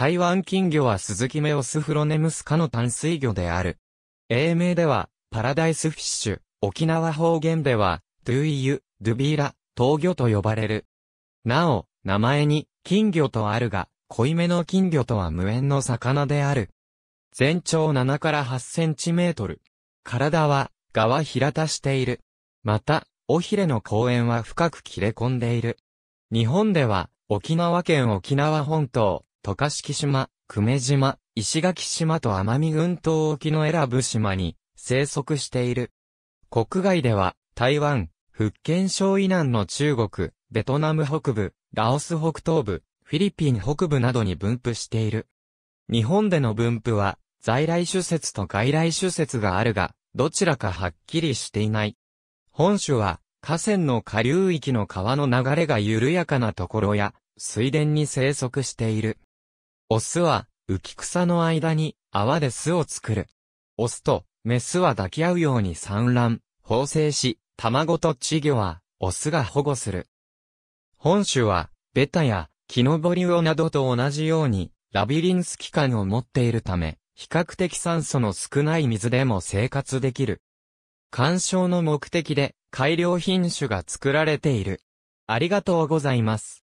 台湾金魚はスズキメオスフロネムス科の淡水魚である。英名では、パラダイスフィッシュ、沖縄方言では、ドゥイユ、ドゥビーラ、東魚と呼ばれる。なお、名前に、金魚とあるが、濃いめの金魚とは無縁の魚である。全長7から8センチメートル。体は、側平たしている。また、尾ひれの公園は深く切れ込んでいる。日本では、沖縄県沖縄本島、渡嘉敷島、久米島、石垣島と奄美群島沖の選ぶ島に生息している。国外では、台湾、福建省以南の中国、ベトナム北部、ラオス北東部、フィリピン北部などに分布している。日本での分布は、在来種説と外来種説があるが、どちらかはっきりしていない。本種は、河川の下流域の川の流れが緩やかなところや、水田に生息している。オスは、浮き草の間に泡で巣を作る。オスとメスは抱き合うように産卵、放生し、卵と稚魚はオスが保護する。本種は、ベタや木登り魚などと同じように、ラビリンス器官を持っているため、比較的酸素の少ない水でも生活できる。干渉の目的で改良品種が作られている。ありがとうございます。